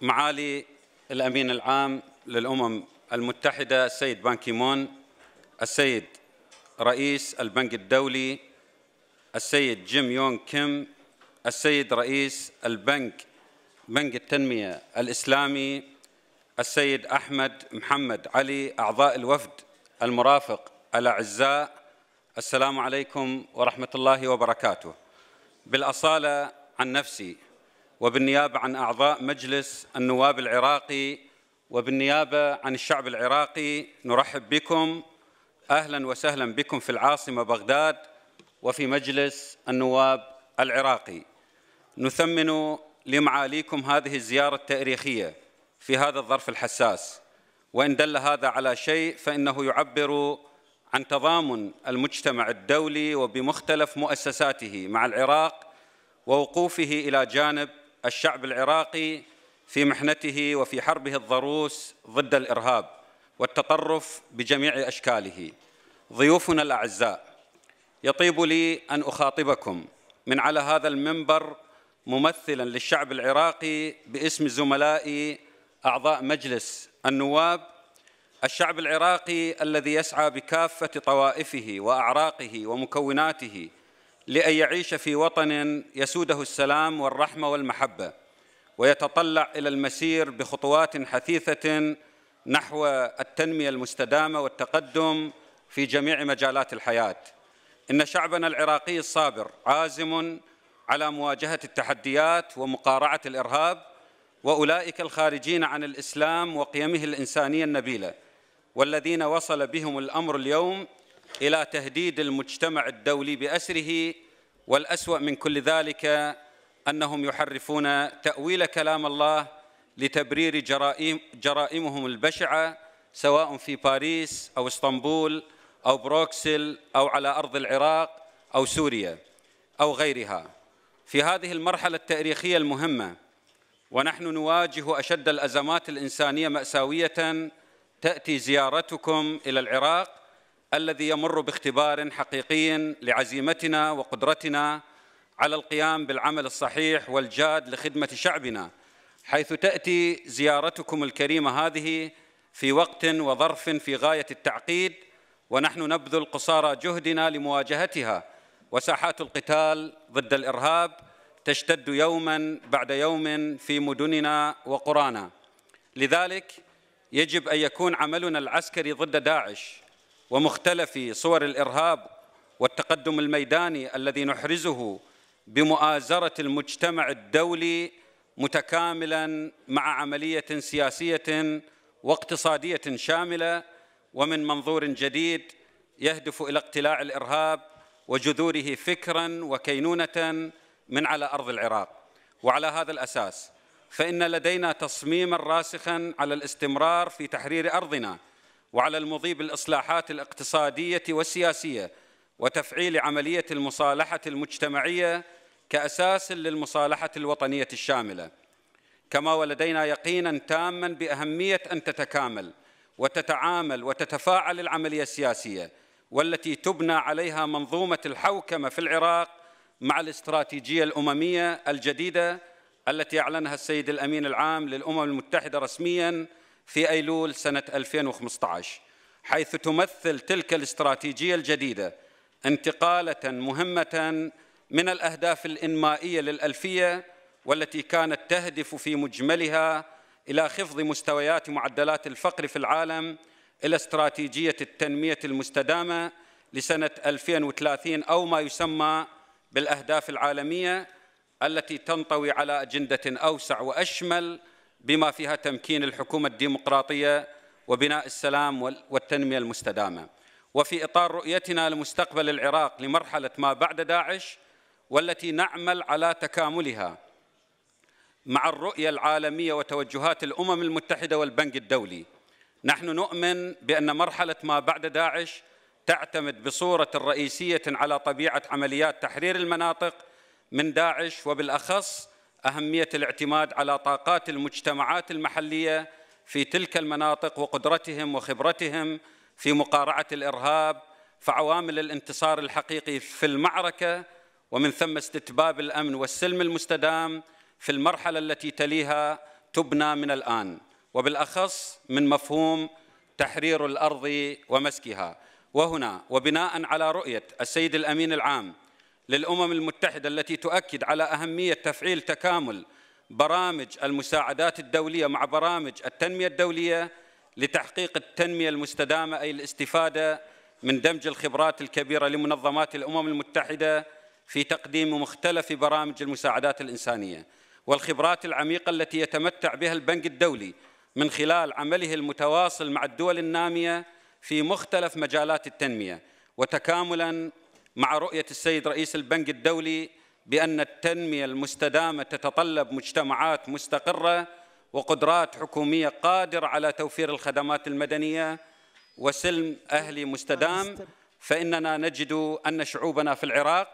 معالي الامين العام للامم المتحده السيد بان كيمون السيد رئيس البنك الدولي السيد جيم يونغ كيم السيد رئيس البنك بنك التنميه الاسلامي السيد احمد محمد علي اعضاء الوفد المرافق الاعزاء السلام عليكم ورحمه الله وبركاته بالاصاله عن نفسي وبالنيابة عن أعضاء مجلس النواب العراقي وبالنيابة عن الشعب العراقي نرحب بكم أهلا وسهلا بكم في العاصمة بغداد وفي مجلس النواب العراقي نثمن لمعاليكم هذه الزيارة التاريخية في هذا الظرف الحساس وإن دل هذا على شيء فإنه يعبر عن تضامن المجتمع الدولي وبمختلف مؤسساته مع العراق ووقوفه إلى جانب الشعب العراقي في محنته وفي حربه الضروس ضد الإرهاب والتطرف بجميع أشكاله ضيوفنا الأعزاء يطيب لي أن أخاطبكم من على هذا المنبر ممثلا للشعب العراقي باسم زملائي أعضاء مجلس النواب الشعب العراقي الذي يسعى بكافة طوائفه وأعراقه ومكوناته لأن يعيش في وطن يسوده السلام والرحمة والمحبة ويتطلع إلى المسير بخطوات حثيثة نحو التنمية المستدامة والتقدم في جميع مجالات الحياة إن شعبنا العراقي الصابر عازم على مواجهة التحديات ومقارعة الإرهاب وأولئك الخارجين عن الإسلام وقيمه الإنسانية النبيلة والذين وصل بهم الأمر اليوم إلى تهديد المجتمع الدولي بأسره والأسوأ من كل ذلك أنهم يحرفون تأويل كلام الله لتبرير جرائم جرائمهم البشعة سواء في باريس أو اسطنبول أو بروكسل أو على أرض العراق أو سوريا أو غيرها في هذه المرحلة التاريخية المهمة ونحن نواجه أشد الأزمات الإنسانية مأساوية تأتي زيارتكم إلى العراق الذي يمر باختبار حقيقي لعزيمتنا وقدرتنا على القيام بالعمل الصحيح والجاد لخدمة شعبنا حيث تأتي زيارتكم الكريمة هذه في وقت وظرف في غاية التعقيد ونحن نبذل قصارى جهدنا لمواجهتها وساحات القتال ضد الإرهاب تشتد يوما بعد يوم في مدننا وقرانا لذلك يجب أن يكون عملنا العسكري ضد داعش ومختلف صور الارهاب والتقدم الميداني الذي نحرزه بمؤازره المجتمع الدولي متكاملا مع عمليه سياسيه واقتصاديه شامله ومن منظور جديد يهدف الى اقتلاع الارهاب وجذوره فكرا وكينونه من على ارض العراق وعلى هذا الاساس فان لدينا تصميما راسخا على الاستمرار في تحرير ارضنا وعلى المضي بالاصلاحات الاقتصاديه والسياسيه وتفعيل عمليه المصالحه المجتمعيه كاساس للمصالحه الوطنيه الشامله كما ولدينا يقينا تاما باهميه ان تتكامل وتتعامل وتتفاعل العمليه السياسيه والتي تبنى عليها منظومه الحوكمه في العراق مع الاستراتيجيه الامميه الجديده التي اعلنها السيد الامين العام للامم المتحده رسميا في أيلول سنة 2015 حيث تمثل تلك الاستراتيجية الجديدة انتقالة مهمة من الأهداف الإنمائية للألفية والتي كانت تهدف في مجملها إلى خفض مستويات معدلات الفقر في العالم إلى استراتيجية التنمية المستدامة لسنة 2030 أو ما يسمى بالأهداف العالمية التي تنطوي على أجندة أوسع وأشمل بما فيها تمكين الحكومة الديمقراطية وبناء السلام والتنمية المستدامة وفي إطار رؤيتنا لمستقبل العراق لمرحلة ما بعد داعش والتي نعمل على تكاملها مع الرؤية العالمية وتوجهات الأمم المتحدة والبنك الدولي نحن نؤمن بأن مرحلة ما بعد داعش تعتمد بصورة رئيسية على طبيعة عمليات تحرير المناطق من داعش وبالأخص أهمية الاعتماد على طاقات المجتمعات المحلية في تلك المناطق وقدرتهم وخبرتهم في مقارعة الإرهاب فعوامل الانتصار الحقيقي في المعركة ومن ثم استتباب الأمن والسلم المستدام في المرحلة التي تليها تبنى من الآن وبالأخص من مفهوم تحرير الأرض ومسكها وهنا وبناء على رؤية السيد الأمين العام للامم المتحده التي تؤكد على اهميه تفعيل تكامل برامج المساعدات الدوليه مع برامج التنميه الدوليه لتحقيق التنميه المستدامه اي الاستفاده من دمج الخبرات الكبيره لمنظمات الامم المتحده في تقديم مختلف برامج المساعدات الانسانيه والخبرات العميقه التي يتمتع بها البنك الدولي من خلال عمله المتواصل مع الدول الناميه في مختلف مجالات التنميه وتكاملا مع رؤية السيد رئيس البنك الدولي بأن التنمية المستدامة تتطلب مجتمعات مستقرة وقدرات حكومية قادرة على توفير الخدمات المدنية وسلم أهلي مستدام فإننا نجد أن شعوبنا في العراق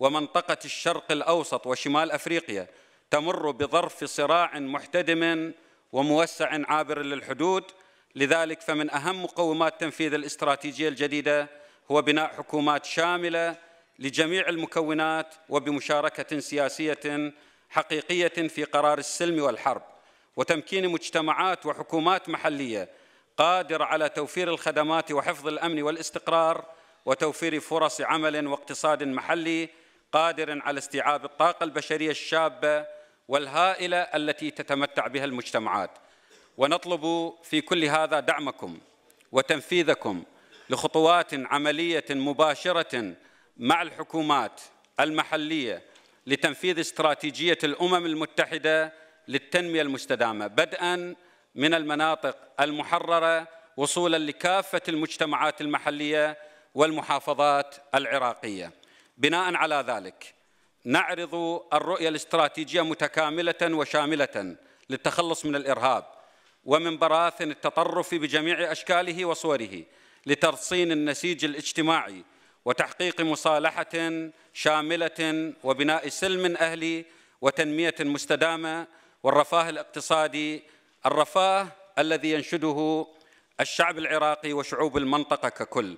ومنطقة الشرق الأوسط وشمال أفريقيا تمر بظرف صراع محتدم وموسع عابر للحدود لذلك فمن أهم مقومات تنفيذ الاستراتيجية الجديدة هو بناء حكومات شامله لجميع المكونات وبمشاركه سياسيه حقيقيه في قرار السلم والحرب وتمكين مجتمعات وحكومات محليه قادره على توفير الخدمات وحفظ الامن والاستقرار وتوفير فرص عمل واقتصاد محلي قادر على استيعاب الطاقه البشريه الشابه والهائله التي تتمتع بها المجتمعات ونطلب في كل هذا دعمكم وتنفيذكم لخطوات عمليه مباشره مع الحكومات المحليه لتنفيذ استراتيجيه الامم المتحده للتنميه المستدامه بدءا من المناطق المحرره وصولا لكافه المجتمعات المحليه والمحافظات العراقيه بناء على ذلك نعرض الرؤيه الاستراتيجيه متكامله وشامله للتخلص من الارهاب ومن براثن التطرف بجميع اشكاله وصوره لترصين النسيج الاجتماعي وتحقيق مصالحة شاملة وبناء سلم أهلي وتنمية مستدامة والرفاه الاقتصادي الرفاه الذي ينشده الشعب العراقي وشعوب المنطقة ككل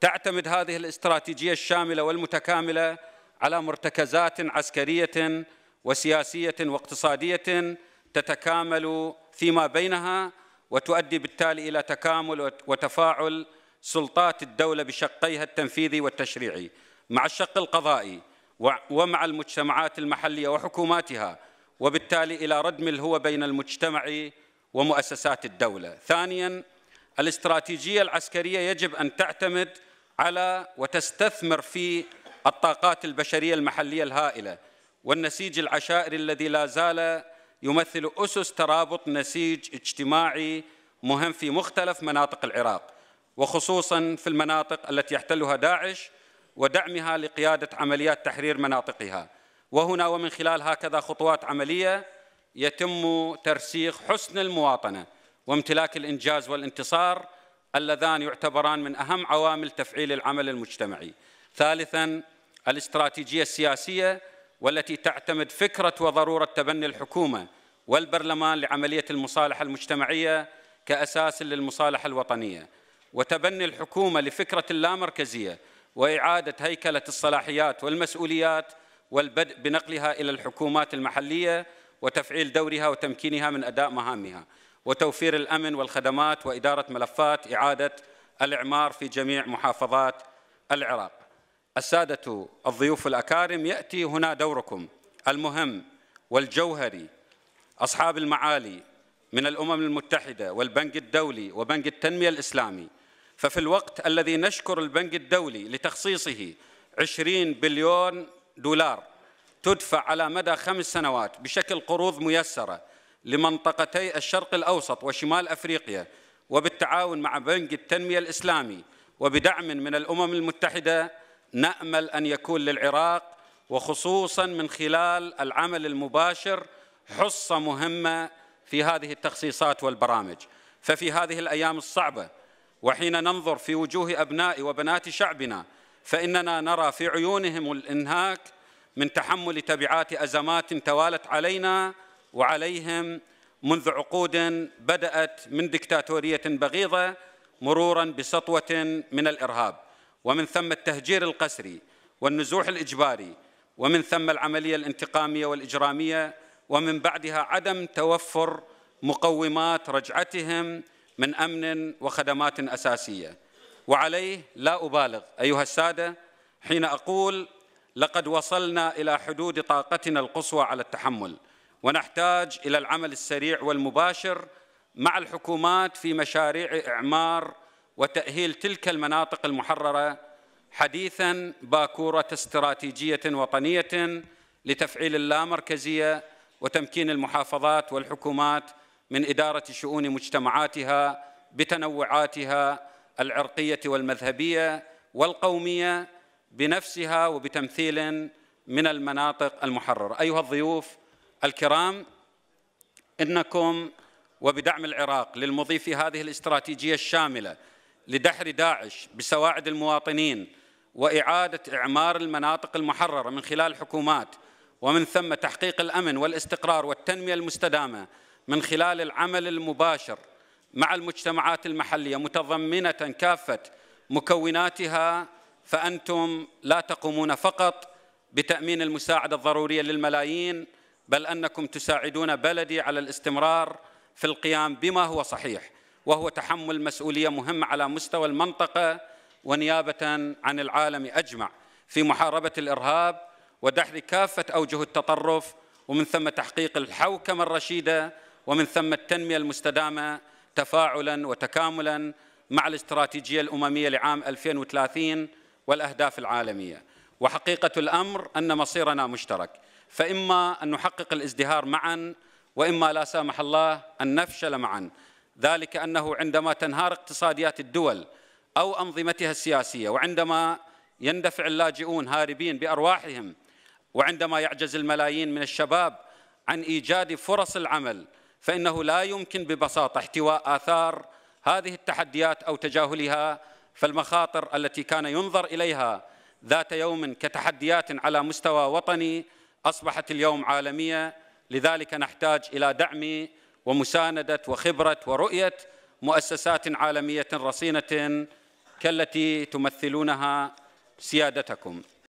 تعتمد هذه الاستراتيجية الشاملة والمتكاملة على مرتكزات عسكرية وسياسية واقتصادية تتكامل فيما بينها وتؤدي بالتالي إلى تكامل وتفاعل سلطات الدولة بشقيها التنفيذي والتشريعي مع الشق القضائي ومع المجتمعات المحلية وحكوماتها وبالتالي إلى ردم الهوى بين المجتمع ومؤسسات الدولة ثانياً الاستراتيجية العسكرية يجب أن تعتمد على وتستثمر في الطاقات البشرية المحلية الهائلة والنسيج العشائري الذي لا زال يمثل أسس ترابط نسيج اجتماعي مهم في مختلف مناطق العراق وخصوصا في المناطق التي يحتلها داعش ودعمها لقيادة عمليات تحرير مناطقها وهنا ومن خلال هكذا خطوات عملية يتم ترسيخ حسن المواطنة وامتلاك الإنجاز والانتصار اللذان يعتبران من أهم عوامل تفعيل العمل المجتمعي ثالثاً الاستراتيجية السياسية والتي تعتمد فكرة وضرورة تبني الحكومة والبرلمان لعملية المصالحة المجتمعية كأساس للمصالحة الوطنية وتبني الحكومة لفكرة اللامركزية وإعادة هيكلة الصلاحيات والمسؤوليات والبدء بنقلها إلى الحكومات المحلية وتفعيل دورها وتمكينها من أداء مهامها وتوفير الأمن والخدمات وإدارة ملفات إعادة الإعمار في جميع محافظات العراق السادة الضيوف الأكارم يأتي هنا دوركم المهم والجوهري أصحاب المعالي من الأمم المتحدة والبنك الدولي وبنك التنمية الإسلامي ففي الوقت الذي نشكر البنك الدولي لتخصيصه 20 بليون دولار تدفع على مدى خمس سنوات بشكل قروض ميسرة لمنطقتي الشرق الأوسط وشمال أفريقيا وبالتعاون مع بنك التنمية الإسلامي وبدعم من الأمم المتحدة نأمل أن يكون للعراق وخصوصا من خلال العمل المباشر حصة مهمة في هذه التخصيصات والبرامج ففي هذه الأيام الصعبة وحين ننظر في وجوه أبناء وبنات شعبنا فإننا نرى في عيونهم الإنهاك من تحمل تبعات أزمات توالت علينا وعليهم منذ عقود بدأت من دكتاتورية بغيضة مرورا بسطوة من الإرهاب ومن ثم التهجير القسري والنزوح الإجباري ومن ثم العملية الانتقامية والإجرامية ومن بعدها عدم توفر مقومات رجعتهم من أمن وخدمات أساسية وعليه لا أبالغ أيها السادة حين أقول لقد وصلنا إلى حدود طاقتنا القصوى على التحمل ونحتاج إلى العمل السريع والمباشر مع الحكومات في مشاريع إعمار وتأهيل تلك المناطق المحررة حديثا باكورة استراتيجية وطنية لتفعيل اللامركزية وتمكين المحافظات والحكومات من إدارة شؤون مجتمعاتها بتنوعاتها العرقية والمذهبية والقومية بنفسها وبتمثيل من المناطق المحررة أيها الضيوف الكرام إنكم وبدعم العراق للمضي في هذه الاستراتيجية الشاملة لدحر داعش بسواعد المواطنين وإعادة إعمار المناطق المحررة من خلال الحكومات ومن ثم تحقيق الأمن والاستقرار والتنمية المستدامة من خلال العمل المباشر مع المجتمعات المحلية متضمنة كافة مكوناتها فأنتم لا تقومون فقط بتأمين المساعدة الضرورية للملايين بل أنكم تساعدون بلدي على الاستمرار في القيام بما هو صحيح وهو تحمل مسؤولية مهمة على مستوى المنطقة ونيابة عن العالم أجمع في محاربة الإرهاب ودحر كافة أوجه التطرف ومن ثم تحقيق الحوكمة الرشيدة ومن ثم التنمية المستدامة تفاعلا وتكاملا مع الاستراتيجية الأممية لعام 2030 والأهداف العالمية وحقيقة الأمر أن مصيرنا مشترك فإما أن نحقق الازدهار معا وإما لا سامح الله أن نفشل معا ذلك أنه عندما تنهار اقتصاديات الدول أو أنظمتها السياسية وعندما يندفع اللاجئون هاربين بأرواحهم وعندما يعجز الملايين من الشباب عن إيجاد فرص العمل فإنه لا يمكن ببساطة احتواء آثار هذه التحديات أو تجاهلها فالمخاطر التي كان ينظر إليها ذات يوم كتحديات على مستوى وطني أصبحت اليوم عالمية لذلك نحتاج إلى دعم ومساندة وخبرة ورؤية مؤسسات عالمية رصينة كالتي تمثلونها سيادتكم